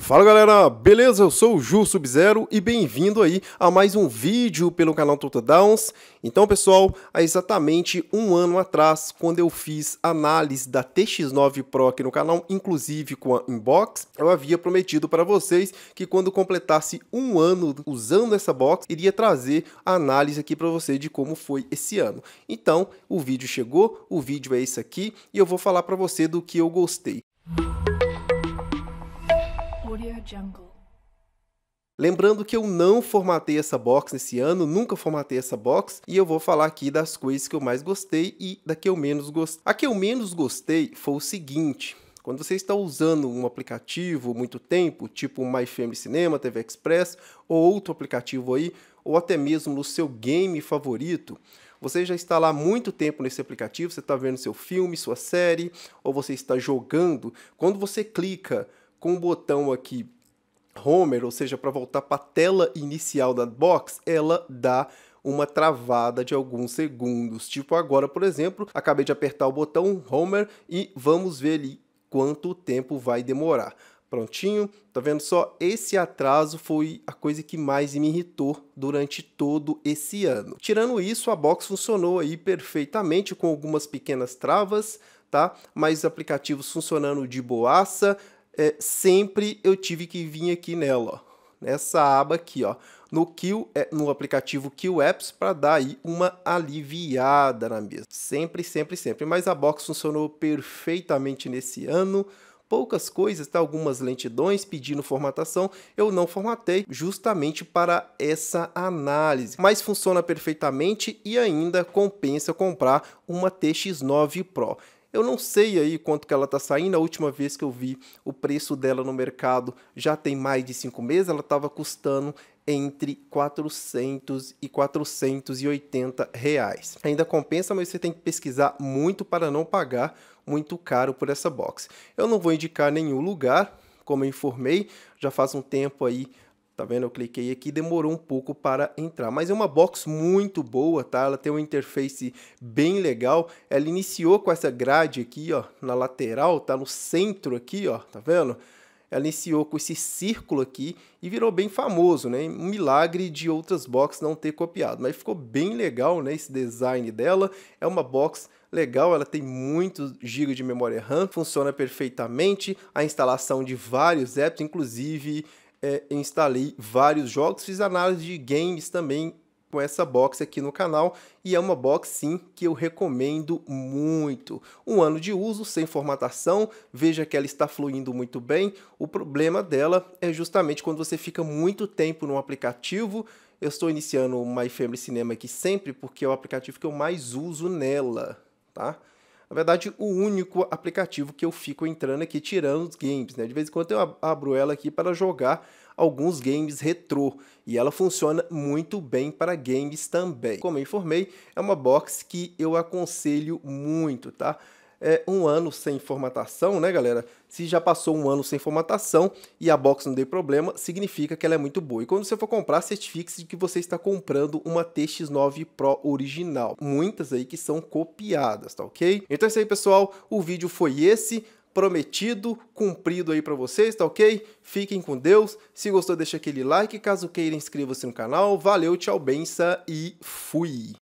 Fala galera, beleza? Eu sou o Ju Sub-Zero e bem-vindo aí a mais um vídeo pelo canal Total Downs. Então pessoal, há exatamente um ano atrás, quando eu fiz análise da TX9 Pro aqui no canal, inclusive com a Inbox, eu havia prometido para vocês que quando completasse um ano usando essa box, iria trazer a análise aqui para vocês de como foi esse ano. Então, o vídeo chegou, o vídeo é esse aqui e eu vou falar para você do que eu gostei. Música Lembrando que eu não formatei essa box nesse ano, nunca formatei essa box, e eu vou falar aqui das coisas que eu mais gostei e da que eu menos gostei. A que eu menos gostei foi o seguinte, quando você está usando um aplicativo muito tempo, tipo My Family Cinema, TV Express ou outro aplicativo aí, ou até mesmo no seu game favorito, você já está lá muito tempo nesse aplicativo, você está vendo seu filme, sua série, ou você está jogando. Quando você clica com o botão aqui Homer, ou seja, para voltar para a tela inicial da box, ela dá uma travada de alguns segundos. Tipo agora, por exemplo, acabei de apertar o botão Homer e vamos ver ali quanto tempo vai demorar. Prontinho, tá vendo só? Esse atraso foi a coisa que mais me irritou durante todo esse ano. Tirando isso, a box funcionou aí perfeitamente com algumas pequenas travas, tá? Mas aplicativos funcionando de boaça, é, sempre eu tive que vir aqui nela, ó, nessa aba aqui, ó, no, Q, é, no aplicativo Q Apps para dar aí uma aliviada na mesa. Sempre, sempre, sempre. Mas a box funcionou perfeitamente nesse ano. Poucas coisas, tá? algumas lentidões pedindo formatação, eu não formatei justamente para essa análise. Mas funciona perfeitamente e ainda compensa comprar uma TX9 Pro. Eu não sei aí quanto que ela está saindo. A última vez que eu vi o preço dela no mercado já tem mais de cinco meses. Ela estava custando entre 400 e 480 reais. Ainda compensa, mas você tem que pesquisar muito para não pagar muito caro por essa box. Eu não vou indicar nenhum lugar, como eu informei, já faz um tempo aí Tá vendo? Eu cliquei aqui, demorou um pouco para entrar. Mas é uma box muito boa, tá? Ela tem uma interface bem legal. Ela iniciou com essa grade aqui, ó, na lateral, tá no centro aqui, ó, tá vendo? Ela iniciou com esse círculo aqui e virou bem famoso, né? Um milagre de outras boxes não ter copiado. Mas ficou bem legal, né? Esse design dela. É uma box legal, ela tem muitos GB de memória RAM, funciona perfeitamente, a instalação de vários apps, inclusive é, instalei vários jogos, fiz análise de games também com essa box aqui no canal e é uma box sim que eu recomendo muito. Um ano de uso sem formatação, veja que ela está fluindo muito bem. O problema dela é justamente quando você fica muito tempo no aplicativo. Eu estou iniciando o My Family Cinema aqui sempre porque é o aplicativo que eu mais uso nela, tá? na verdade, o único aplicativo que eu fico entrando aqui, tirando os games, né? De vez em quando eu abro ela aqui para jogar alguns games retrô e ela funciona muito bem para games também. Como eu informei, é uma box que eu aconselho muito, tá? é, um ano sem formatação, né, galera? Se já passou um ano sem formatação e a box não deu problema, significa que ela é muito boa. E quando você for comprar, certifique-se de que você está comprando uma TX9 Pro original. Muitas aí que são copiadas, tá ok? Então é isso aí, pessoal. O vídeo foi esse prometido, cumprido aí para vocês, tá ok? Fiquem com Deus. Se gostou, deixa aquele like. Caso queira, inscreva-se no canal. Valeu, tchau, benção e fui!